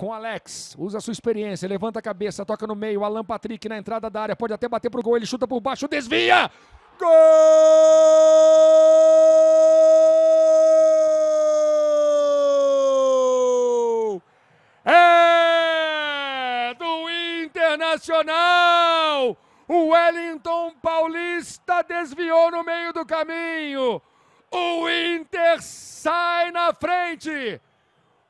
com Alex. Usa a sua experiência, levanta a cabeça, toca no meio. Alan Patrick na entrada da área, pode até bater pro gol. Ele chuta por baixo, desvia! Gol! É do Internacional! O Wellington Paulista desviou no meio do caminho. O Inter sai na frente.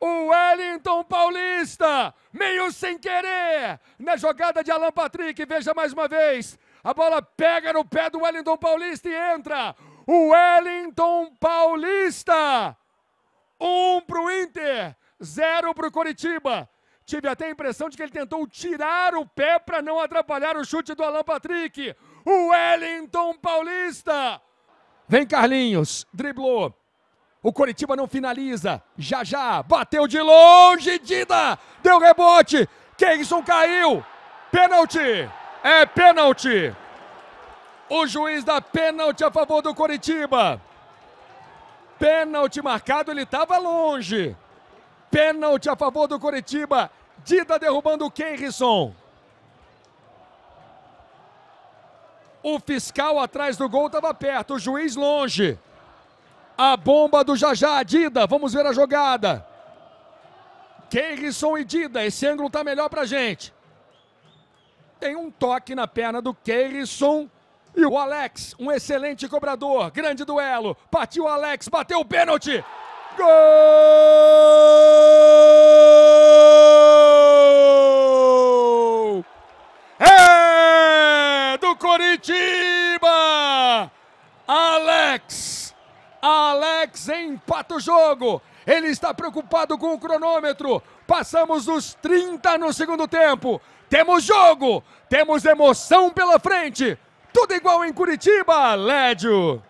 O Wellington Paulista, meio sem querer, na jogada de Alan Patrick, veja mais uma vez. A bola pega no pé do Wellington Paulista e entra. O Wellington Paulista. Um pro Inter, zero pro o Coritiba. Tive até a impressão de que ele tentou tirar o pé para não atrapalhar o chute do Alan Patrick. O Wellington Paulista. Vem Carlinhos, driblou, o Coritiba não finaliza. Já já. Bateu de longe. Dida. Deu rebote. Keyson caiu. Pênalti. É pênalti. O juiz dá pênalti a favor do Coritiba. Pênalti marcado. Ele estava longe. Pênalti a favor do Coritiba. Dida derrubando o Keirson. O fiscal atrás do gol estava perto, o juiz longe. A bomba do Jajá, Dida, vamos ver a jogada. Keirson e Dida, esse ângulo está melhor pra gente. Tem um toque na perna do Keirson e o Alex, um excelente cobrador, grande duelo. Partiu o Alex, bateu o pênalti. Gol! É do Coritiba! Alex Alex empata o jogo. Ele está preocupado com o cronômetro. Passamos dos 30 no segundo tempo. Temos jogo, temos emoção pela frente. Tudo igual em Curitiba, Lédio.